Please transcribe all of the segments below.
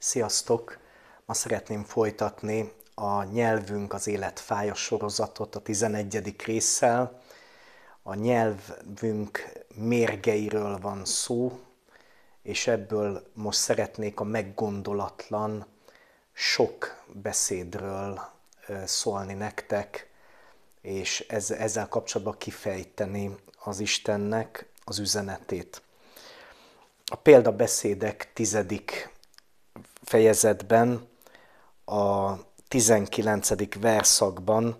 Sziasztok! Ma szeretném folytatni a Nyelvünk az élet fája sorozatot a 11. résszel. A nyelvünk mérgeiről van szó, és ebből most szeretnék a meggondolatlan sok beszédről szólni nektek, és ezzel kapcsolatban kifejteni az Istennek az üzenetét. A példabeszédek tizedik fejezetben, a 19. verszakban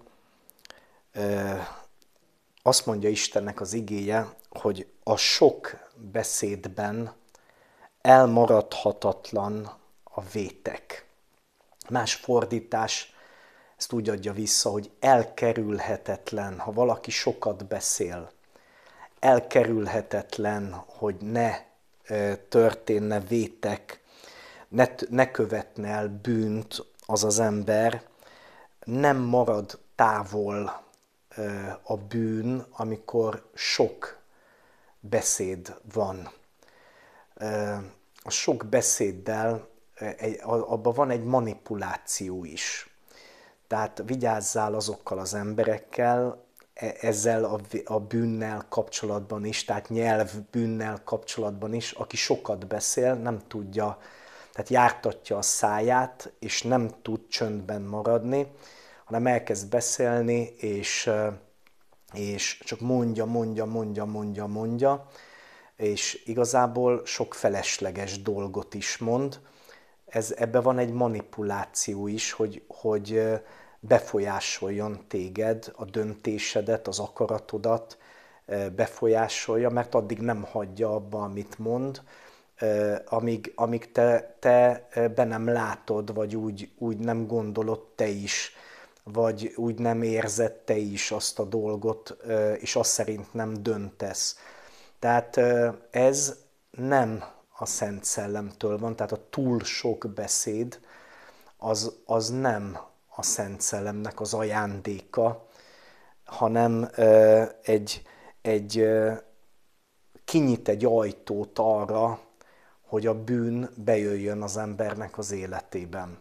azt mondja Istennek az igéje, hogy a sok beszédben elmaradhatatlan a vétek. Más fordítás ezt úgy adja vissza, hogy elkerülhetetlen, ha valaki sokat beszél, elkerülhetetlen, hogy ne történne vétek ne, ne követne el bűnt az az ember, nem marad távol a bűn, amikor sok beszéd van. A sok beszéddel abban van egy manipuláció is. Tehát vigyázzál azokkal az emberekkel, e, ezzel a, bűnnel kapcsolatban is, tehát nyelv bűnnel kapcsolatban is, aki sokat beszél, nem tudja tehát jártatja a száját, és nem tud csöndben maradni, hanem elkezd beszélni, és, és csak mondja, mondja, mondja, mondja, mondja, és igazából sok felesleges dolgot is mond. Ez, ebbe van egy manipuláció is, hogy, hogy befolyásoljon téged, a döntésedet, az akaratodat, befolyásolja, mert addig nem hagyja abba, amit mond, amíg, amíg te, te be nem látod, vagy úgy, úgy nem gondolod te is, vagy úgy nem érzed te is azt a dolgot, és azt szerint nem döntesz. Tehát ez nem a Szent Szellemtől van, tehát a túl sok beszéd az, az nem a Szent Szellemnek az ajándéka, hanem egy, egy kinyit egy ajtót arra, hogy a bűn bejöjjön az embernek az életében.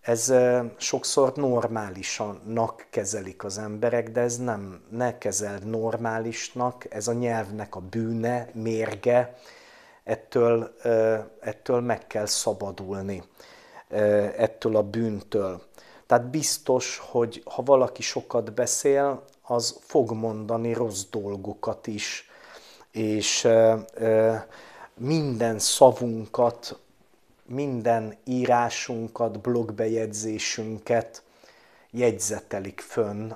Ez sokszor normálisanak kezelik az emberek, de ez nem, ne kezel normálisnak, ez a nyelvnek a bűne, mérge, ettől, ettől meg kell szabadulni, ettől a bűntől. Tehát biztos, hogy ha valaki sokat beszél, az fog mondani rossz dolgokat is, és minden szavunkat, minden írásunkat, blogbejegyzésünket jegyzetelik fönn,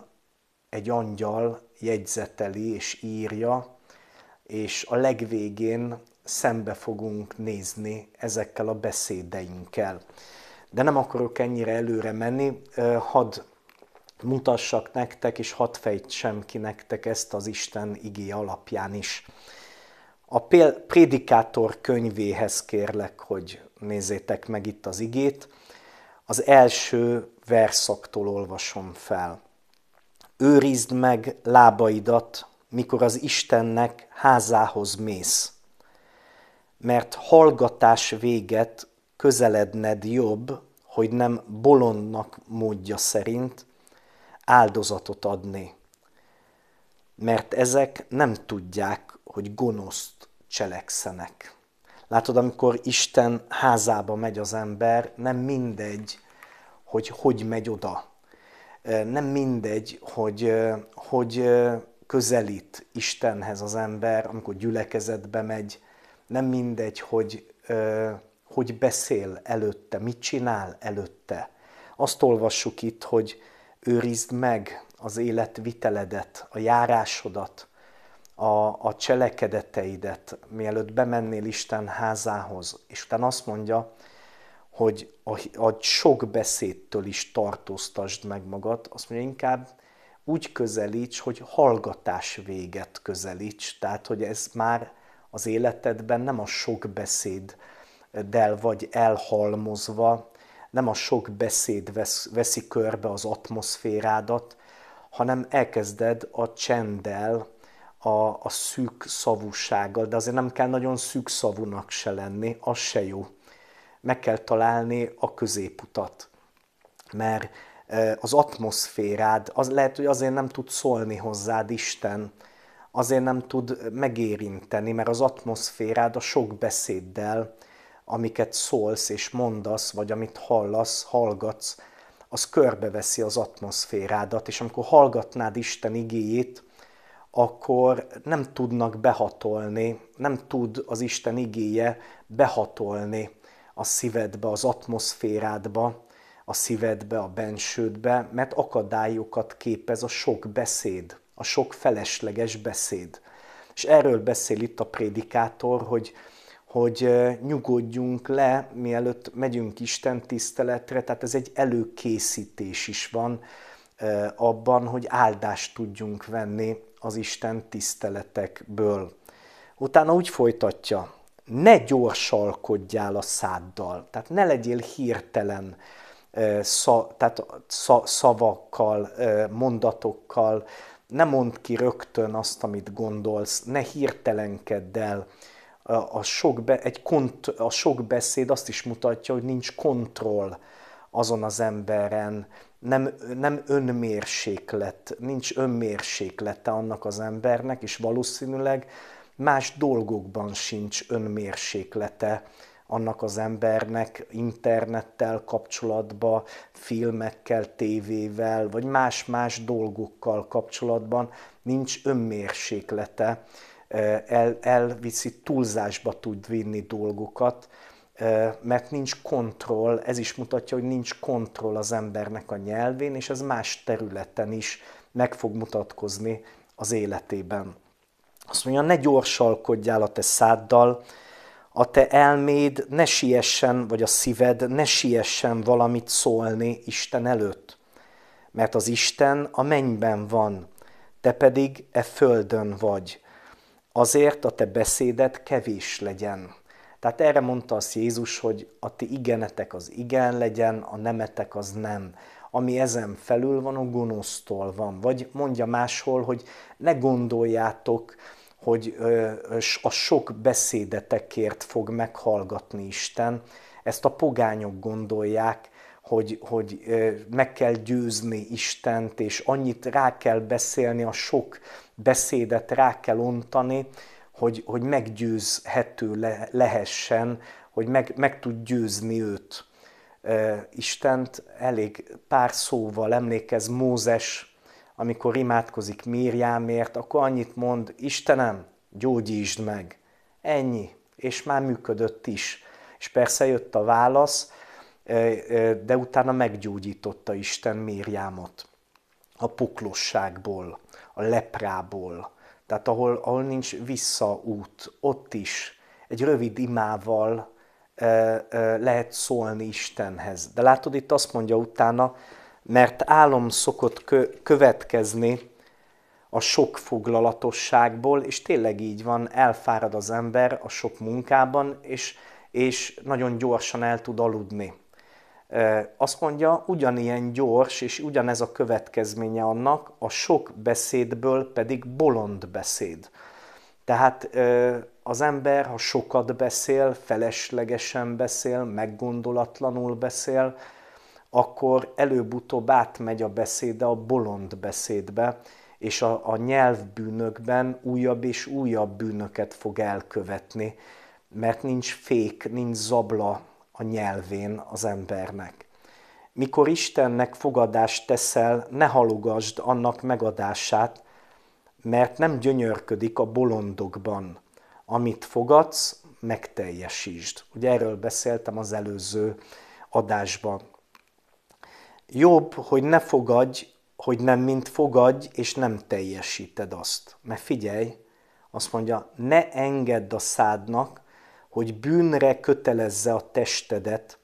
egy angyal jegyzeteli és írja, és a legvégén szembe fogunk nézni ezekkel a beszédeinkkel. De nem akarok ennyire előre menni, hadd mutassak nektek, és hadd fejtsem ki nektek ezt az Isten igé alapján is. A Prédikátor könyvéhez kérlek, hogy nézzétek meg itt az igét. Az első verszaktól olvasom fel. Őrizd meg lábaidat, mikor az Istennek házához mész, mert hallgatás véget közeledned jobb, hogy nem bolondnak módja szerint áldozatot adni mert ezek nem tudják, hogy gonoszt cselekszenek. Látod, amikor Isten házába megy az ember, nem mindegy, hogy hogy megy oda. Nem mindegy, hogy hogy közelít Istenhez az ember, amikor gyülekezetbe megy. Nem mindegy, hogy hogy beszél előtte, mit csinál előtte. Azt olvassuk itt, hogy őrizd meg az életviteledet, a járásodat, a, a cselekedeteidet, mielőtt bemennél Isten házához. És utána azt mondja, hogy a, a sok beszédtől is tartóztasd meg magad, azt mondja, inkább úgy közelíts, hogy hallgatás véget közelíts, tehát hogy ez már az életedben nem a sok beszéddel vagy elhalmozva, nem a sok beszéd vesz, veszi körbe az atmoszférádat, hanem elkezded a csenddel, a, a szűk szavúsággal, de azért nem kell nagyon szűk szavúnak se lenni, az se jó. Meg kell találni a középutat, mert az atmoszférád, az lehet, hogy azért nem tud szólni hozzád Isten, azért nem tud megérinteni, mert az atmoszférád a sok beszéddel, amiket szólsz és mondasz, vagy amit hallasz, hallgatsz, az körbeveszi az atmoszférádat, és amikor hallgatnád Isten igéjét, akkor nem tudnak behatolni, nem tud az Isten igéje behatolni a szívedbe, az atmoszférádba, a szívedbe, a bensődbe, mert akadályokat képez a sok beszéd, a sok felesleges beszéd. És erről beszél itt a prédikátor, hogy hogy nyugodjunk le, mielőtt megyünk Isten tiszteletre, tehát ez egy előkészítés is van abban, hogy áldást tudjunk venni az Isten tiszteletekből. Utána úgy folytatja, ne gyorsalkodjál a száddal, tehát ne legyél hirtelen szá, tehát szavakkal, mondatokkal, ne mondd ki rögtön azt, amit gondolsz, ne hirtelenkedd el, a sok, be, egy kont, a sok beszéd azt is mutatja, hogy nincs kontroll azon az emberen, nem, nem önmérséklet, nincs önmérséklete annak az embernek, és valószínűleg más dolgokban sincs önmérséklete annak az embernek internettel kapcsolatban, filmekkel, tévével, vagy más-más dolgokkal kapcsolatban nincs önmérséklete el, elviszi, túlzásba tud vinni dolgokat, mert nincs kontroll, ez is mutatja, hogy nincs kontroll az embernek a nyelvén, és ez más területen is meg fog mutatkozni az életében. Azt mondja, ne gyorsalkodjál a te száddal, a te elméd ne siessen, vagy a szíved ne siessen valamit szólni Isten előtt, mert az Isten a mennyben van, te pedig e földön vagy azért a te beszédet kevés legyen. Tehát erre mondta az Jézus, hogy a ti igenetek az igen legyen, a nemetek az nem. Ami ezen felül van, a gonosztól van. Vagy mondja máshol, hogy ne gondoljátok, hogy a sok beszédetekért fog meghallgatni Isten. Ezt a pogányok gondolják, hogy, hogy meg kell győzni Istent, és annyit rá kell beszélni a sok beszédet rá kell ontani, hogy, hogy meggyőzhető le, lehessen, hogy meg, meg tud győzni őt. E, Istent elég pár szóval emlékez Mózes, amikor imádkozik Mírjámért, akkor annyit mond, Istenem, gyógyítsd meg. Ennyi. És már működött is. És persze jött a válasz, de utána meggyógyította Isten Mérjámot a puklosságból a leprából, tehát ahol, ahol nincs visszaút, ott is egy rövid imával lehet szólni Istenhez. De látod, itt azt mondja utána, mert álom szokott következni a sok foglalatosságból, és tényleg így van, elfárad az ember a sok munkában, és, és nagyon gyorsan el tud aludni azt mondja, ugyanilyen gyors, és ugyanez a következménye annak, a sok beszédből pedig bolond beszéd. Tehát az ember, ha sokat beszél, feleslegesen beszél, meggondolatlanul beszél, akkor előbb-utóbb átmegy a beszéde a bolond beszédbe, és a, a nyelvbűnökben újabb és újabb bűnöket fog elkövetni, mert nincs fék, nincs zabla a nyelvén az embernek. Mikor Istennek fogadást teszel, ne halogasd annak megadását, mert nem gyönyörködik a bolondokban. Amit fogadsz, megteljesítsd. Ugye erről beszéltem az előző adásban. Jobb, hogy ne fogadj, hogy nem mint fogadj, és nem teljesíted azt. Mert figyelj, azt mondja, ne engedd a szádnak, hogy bűnre kötelezze a testedet,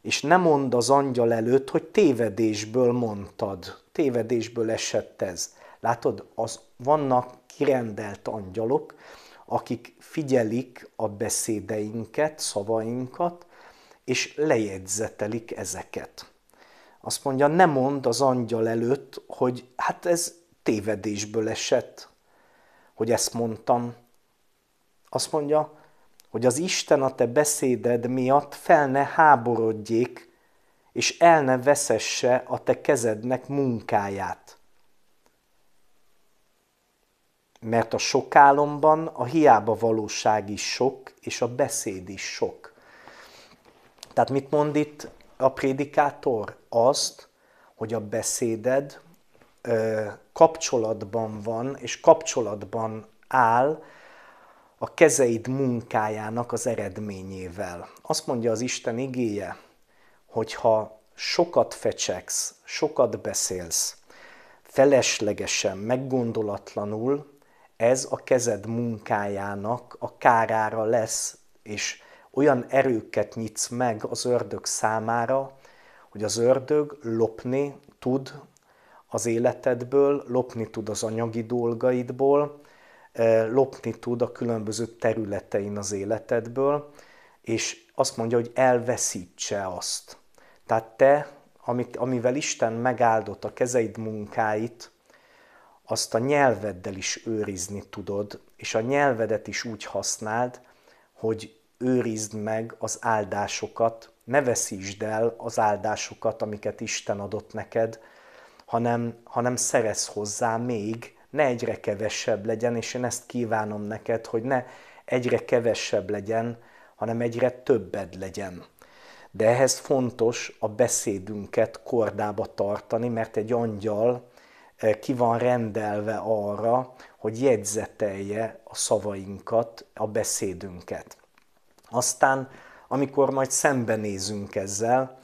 és ne mondd az angyal előtt, hogy tévedésből mondtad, tévedésből esett ez. Látod, az, vannak kirendelt angyalok, akik figyelik a beszédeinket, szavainkat, és lejegyzetelik ezeket. Azt mondja, ne mondd az angyal előtt, hogy hát ez tévedésből esett, hogy ezt mondtam. Azt mondja, hogy az Isten a te beszéded miatt fel ne háborodjék, és el ne veszesse a te kezednek munkáját. Mert a sokálomban a hiába valóság is sok, és a beszéd is sok. Tehát mit mond itt a prédikátor? Azt, hogy a beszéded ö, kapcsolatban van, és kapcsolatban áll a kezeid munkájának az eredményével. Azt mondja az Isten igéje, hogyha sokat fecseksz, sokat beszélsz, feleslegesen, meggondolatlanul, ez a kezed munkájának a kárára lesz, és olyan erőket nyitsz meg az ördög számára, hogy az ördög lopni tud az életedből, lopni tud az anyagi dolgaidból, lopni tud a különböző területein az életedből, és azt mondja, hogy elveszítse azt. Tehát te, amit, amivel Isten megáldott a kezeid munkáit, azt a nyelveddel is őrizni tudod, és a nyelvedet is úgy használd, hogy őrizd meg az áldásokat, ne veszítsd el az áldásokat, amiket Isten adott neked, hanem, hanem szerez hozzá még, ne egyre kevesebb legyen, és én ezt kívánom neked, hogy ne egyre kevesebb legyen, hanem egyre többed legyen. De ehhez fontos a beszédünket kordába tartani, mert egy angyal eh, ki van rendelve arra, hogy jegyzetelje a szavainkat, a beszédünket. Aztán, amikor majd szembenézünk ezzel,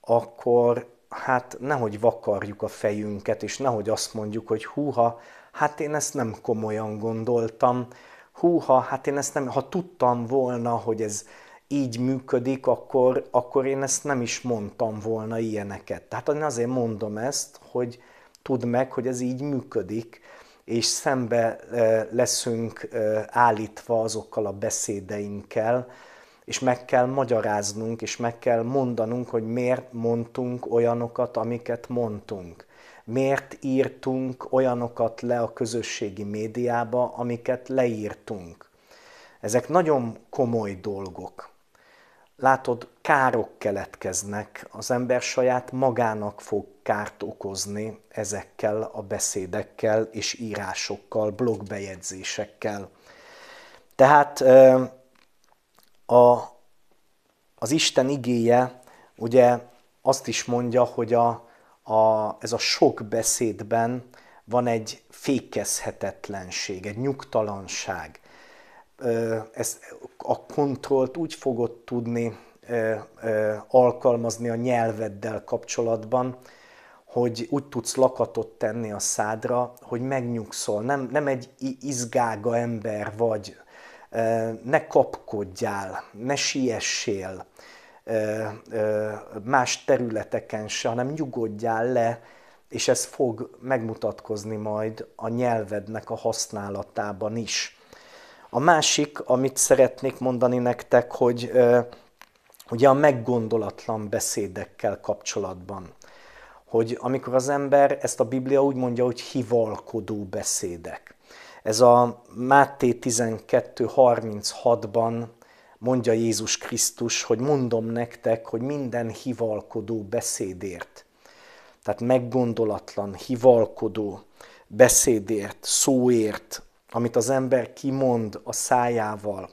akkor hát nehogy vakarjuk a fejünket, és nehogy azt mondjuk, hogy húha, hát én ezt nem komolyan gondoltam, húha, hát én ezt nem, ha tudtam volna, hogy ez így működik, akkor, akkor én ezt nem is mondtam volna ilyeneket. Tehát én azért mondom ezt, hogy tudd meg, hogy ez így működik, és szembe e, leszünk e, állítva azokkal a beszédeinkkel, és meg kell magyaráznunk, és meg kell mondanunk, hogy miért mondtunk olyanokat, amiket mondtunk miért írtunk olyanokat le a közösségi médiába, amiket leírtunk. Ezek nagyon komoly dolgok. Látod, károk keletkeznek, az ember saját magának fog kárt okozni ezekkel a beszédekkel és írásokkal, blogbejegyzésekkel. Tehát a, az Isten igéje ugye azt is mondja, hogy a, a, ez a sok beszédben van egy fékezhetetlenség, egy nyugtalanság. Ez a kontrollt úgy fogod tudni alkalmazni a nyelveddel kapcsolatban, hogy úgy tudsz lakatot tenni a szádra, hogy megnyugszol. Nem, nem egy izgága ember vagy. Ne kapkodjál, ne siessél más területeken se, hanem nyugodjál le, és ez fog megmutatkozni majd a nyelvednek a használatában is. A másik, amit szeretnék mondani nektek, hogy ugye a meggondolatlan beszédekkel kapcsolatban, hogy amikor az ember ezt a Biblia úgy mondja, hogy hivalkodó beszédek. Ez a Máté 12.36-ban mondja Jézus Krisztus, hogy mondom nektek, hogy minden hivalkodó beszédért, tehát meggondolatlan, hivalkodó beszédért, szóért, amit az ember kimond a szájával,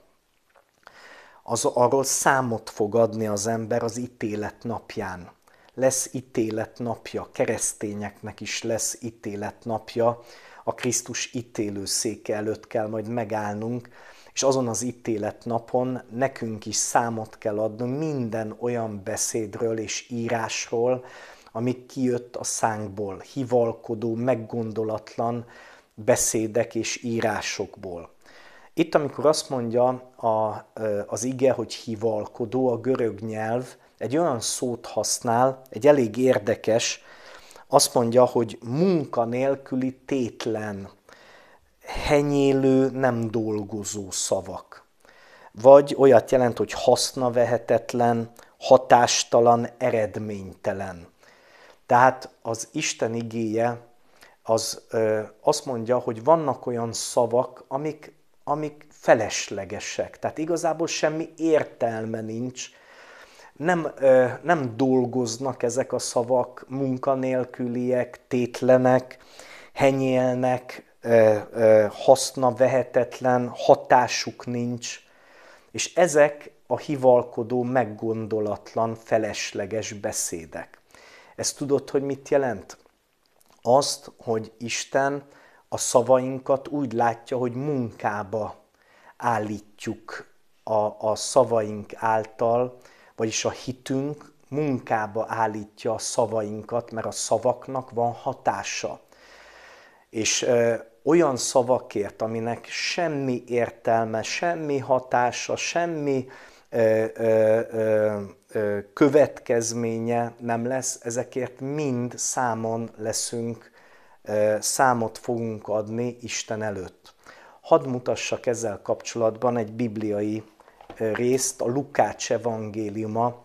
az arról számot fog adni az ember az ítélet napján. Lesz ítélet napja, keresztényeknek is lesz ítélet napja, a Krisztus széke előtt kell majd megállnunk, és azon az ítélet napon nekünk is számot kell adnunk minden olyan beszédről és írásról, ami kijött a szánkból, hivalkodó, meggondolatlan beszédek és írásokból. Itt, amikor azt mondja a, az ige, hogy hivalkodó, a görög nyelv egy olyan szót használ, egy elég érdekes, azt mondja, hogy munkanélküli tétlen henyélő, nem dolgozó szavak. Vagy olyat jelent, hogy vehetetlen, hatástalan, eredménytelen. Tehát az Isten igéje az ö, azt mondja, hogy vannak olyan szavak, amik, amik feleslegesek. Tehát igazából semmi értelme nincs, nem, ö, nem dolgoznak ezek a szavak, munkanélküliek, tétlenek, henyélnek, haszna vehetetlen, hatásuk nincs, és ezek a hivalkodó, meggondolatlan, felesleges beszédek. Ezt tudod, hogy mit jelent? Azt, hogy Isten a szavainkat úgy látja, hogy munkába állítjuk a, a szavaink által, vagyis a hitünk munkába állítja a szavainkat, mert a szavaknak van hatása. És olyan szavakért, aminek semmi értelme, semmi hatása, semmi ö, ö, ö, ö, következménye nem lesz, ezekért mind számon leszünk, ö, számot fogunk adni Isten előtt. Hadd mutassak ezzel kapcsolatban egy bibliai részt, a Lukács evangéliuma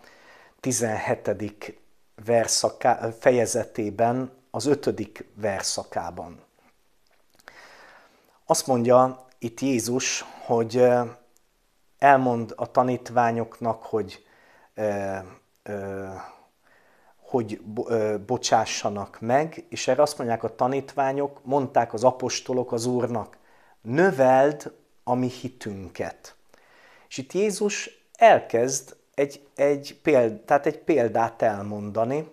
17. Verszaká, fejezetében, az ötödik verszakában. Azt mondja itt Jézus, hogy elmond a tanítványoknak, hogy, hogy bocsássanak meg, és erre azt mondják a tanítványok, mondták az apostolok az Úrnak, növeld a mi hitünket. És itt Jézus elkezd egy, egy, péld, tehát egy példát elmondani,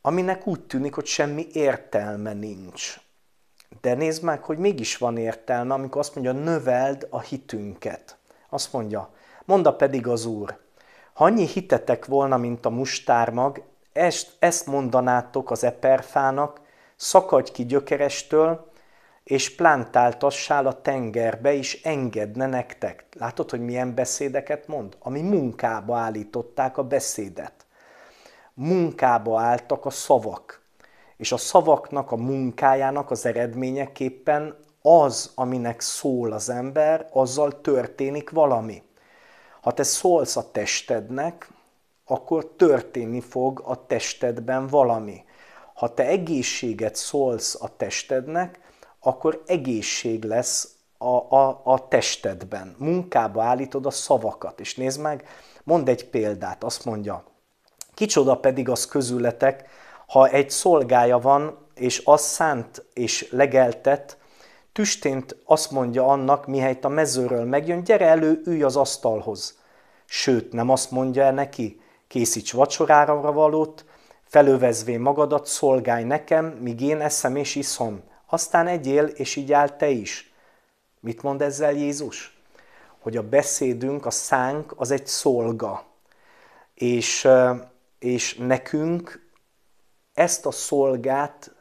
aminek úgy tűnik, hogy semmi értelme nincs. De nézd meg, hogy mégis van értelme, amikor azt mondja, növeld a hitünket. Azt mondja, monda pedig az Úr, ha annyi hitetek volna, mint a mustármag, ezt, ezt mondanátok az eperfának, szakadj ki gyökerestől, és plántáltassál a tengerbe, és engedne nektek. Látod, hogy milyen beszédeket mond? Ami munkába állították a beszédet. Munkába álltak a szavak és a szavaknak, a munkájának az eredményeképpen az, aminek szól az ember, azzal történik valami. Ha te szólsz a testednek, akkor történni fog a testedben valami. Ha te egészséget szólsz a testednek, akkor egészség lesz a, a, a testedben. Munkába állítod a szavakat. És nézd meg, mond egy példát, azt mondja, kicsoda pedig az közületek, ha egy szolgája van, és az szánt és legeltet, tüstént azt mondja annak, mihelyt a mezőről megjön, gyere elő, ülj az asztalhoz. Sőt, nem azt mondja el neki, készíts vacsorára valót, felövezvén magadat, szolgálj nekem, míg én eszem és iszom. Aztán egyél, és így áll te is. Mit mond ezzel Jézus? Hogy a beszédünk, a szánk az egy szolga. És, és nekünk ezt a szolgát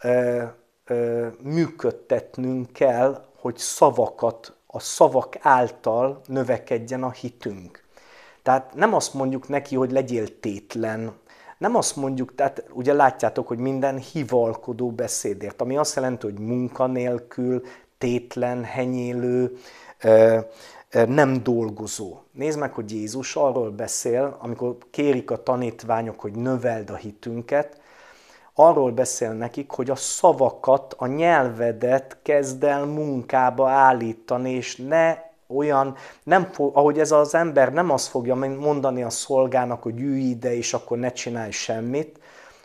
ö, ö, működtetnünk kell, hogy szavakat, a szavak által növekedjen a hitünk. Tehát nem azt mondjuk neki, hogy legyél tétlen, nem azt mondjuk, tehát ugye látjátok, hogy minden hivalkodó beszédért, ami azt jelenti, hogy munkanélkül, tétlen, henyélő, nem dolgozó. Nézd meg, hogy Jézus arról beszél, amikor kérik a tanítványok, hogy növeld a hitünket, arról beszél nekik, hogy a szavakat, a nyelvedet kezd el munkába állítani, és ne olyan, nem fog, ahogy ez az ember nem azt fogja mondani a szolgának, hogy ülj ide, és akkor ne csinálj semmit,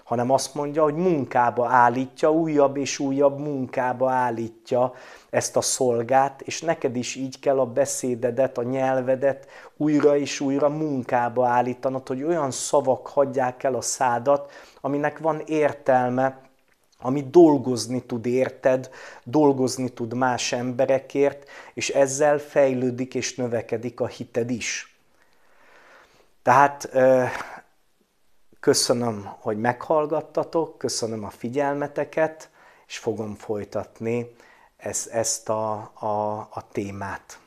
hanem azt mondja, hogy munkába állítja, újabb és újabb munkába állítja ezt a szolgát, és neked is így kell a beszédedet, a nyelvedet újra és újra munkába állítanod, hogy olyan szavak hagyják el a szádat, aminek van értelme, ami dolgozni tud érted, dolgozni tud más emberekért, és ezzel fejlődik és növekedik a hited is. Tehát Köszönöm, hogy meghallgattatok, köszönöm a figyelmeteket, és fogom folytatni ezt, ezt a, a, a témát.